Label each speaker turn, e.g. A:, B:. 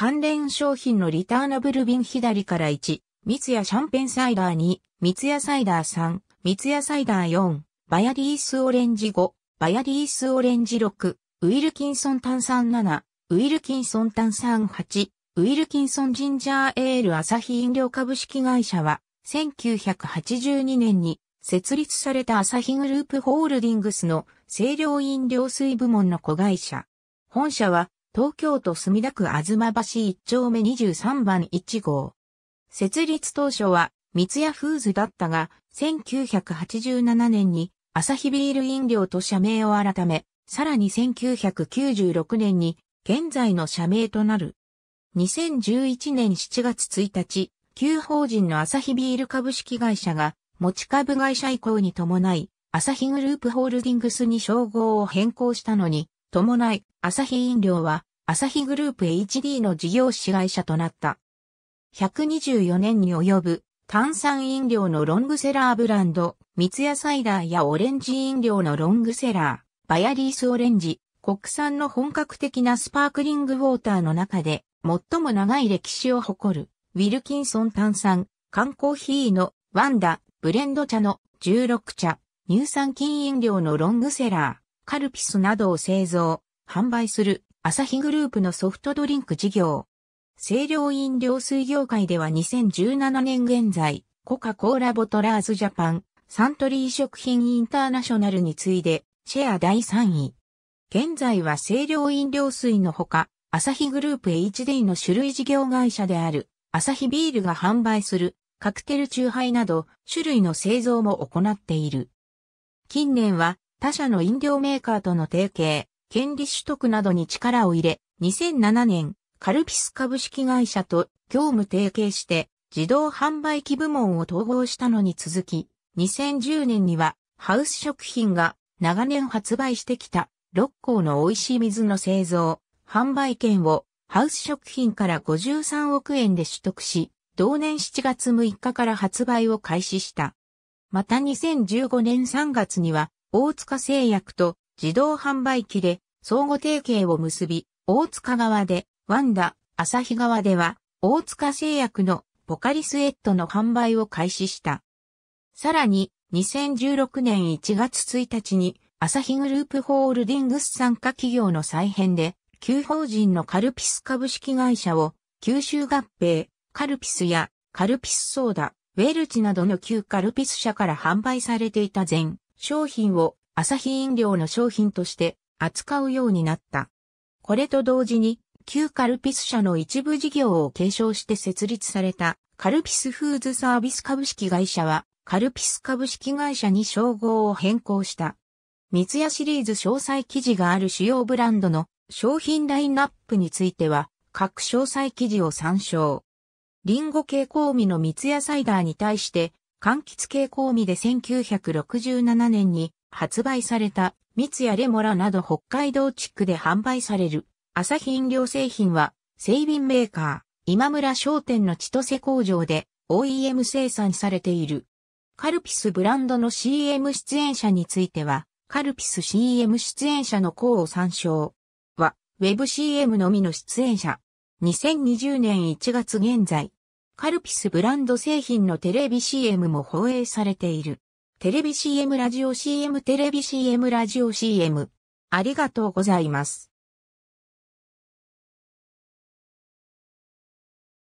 A: 関連商品のリターナブル便左から1、三ツシャンペンサイダー2、三ツサイダー3、三ツサイダー4、バヤリースオレンジ5、バヤリースオレンジ6、ウィルキンソン炭酸7、ウィルキンソン炭酸8、ウィルキンソンジンジャーエール朝日飲料株式会社は、1982年に設立された朝日グループホールディングスの清涼飲料水部門の子会社。本社は東京都墨田区ま橋1丁目23番1号。設立当初は三ツ屋フーズだったが、1987年にアサヒビール飲料と社名を改め、さらに1996年に現在の社名となる。2011年7月1日、旧法人のアサヒビール株式会社が持ち株会社移行に伴い、アサヒグループホールディングスに称号を変更したのに、伴い、朝日飲料は、朝日グループ HD の事業子会社となった。124年に及ぶ炭酸飲料のロングセラーブランド、三ツ矢サイダーやオレンジ飲料のロングセラー、バヤリースオレンジ、国産の本格的なスパークリングウォーターの中で、最も長い歴史を誇る、ウィルキンソン炭酸、缶コーヒーのワンダ、ブレンド茶の16茶、乳酸菌飲料のロングセラー、カルピスなどを製造、販売するアサヒグループのソフトドリンク事業。清涼飲料水業界では2017年現在、コカ・コーラボトラーズジャパン、サントリー食品インターナショナルに次いで、シェア第3位。現在は清涼飲料水のほか、アサヒグループ HD の種類事業会社である、アサヒビールが販売する、カクテルチューハイなど、種類の製造も行っている。近年は、他社の飲料メーカーとの提携、権利取得などに力を入れ、2007年、カルピス株式会社と業務提携して、自動販売機部門を統合したのに続き、2010年には、ハウス食品が長年発売してきた、六甲の美味しい水の製造、販売権をハウス食品から53億円で取得し、同年7月6日から発売を開始した。また2015年3月には、大塚製薬と自動販売機で相互提携を結び、大塚側でワンダ、日側では大塚製薬のポカリスエットの販売を開始した。さらに2016年1月1日に日グループホールディングス参加企業の再編で、旧法人のカルピス株式会社を九州合併、カルピスやカルピスソーダ、ウェルチなどの旧カルピス社から販売されていた前。商品をアサヒ飲料の商品として扱うようになった。これと同時に、旧カルピス社の一部事業を継承して設立されたカルピスフーズサービス株式会社は、カルピス株式会社に称号を変更した。三ツ矢シリーズ詳細記事がある主要ブランドの商品ラインナップについては、各詳細記事を参照。リンゴ系香味の三ツ矢サイダーに対して、柑橘系香味で1967年に発売された蜜やレモラなど北海道地区で販売される朝日飲料製品は製品メーカー今村商店の千歳工場で OEM 生産されている。カルピスブランドの CM 出演者についてはカルピス CM 出演者の項を参照は WebCM のみの出演者2020年1月現在カルピスブランド製品のテレビ CM も放映されている。テレビ CM ラジオ CM テレビ CM ラジオ CM。ありがとうございます。